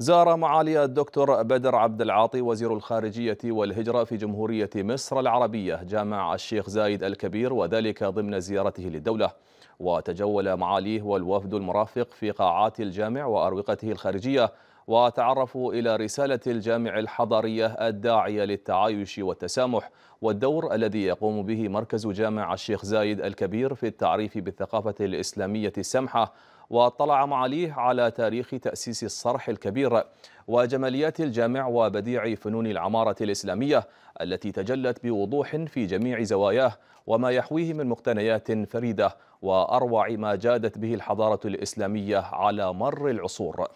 زار معالي الدكتور بدر عبد العاطي وزير الخارجية والهجرة في جمهورية مصر العربية جامع الشيخ زايد الكبير وذلك ضمن زيارته للدولة وتجول معاليه والوفد المرافق في قاعات الجامع وأروقته الخارجية وتعرفوا إلى رسالة الجامع الحضرية الداعية للتعايش والتسامح والدور الذي يقوم به مركز جامع الشيخ زايد الكبير في التعريف بالثقافة الإسلامية السمحة واطلع معاليه على تاريخ تأسيس الصرح الكبير وجماليات الجامع وبديع فنون العمارة الإسلامية التي تجلت بوضوح في جميع زواياه وما يحويه من مقتنيات فريدة وأروع ما جادت به الحضارة الإسلامية على مر العصور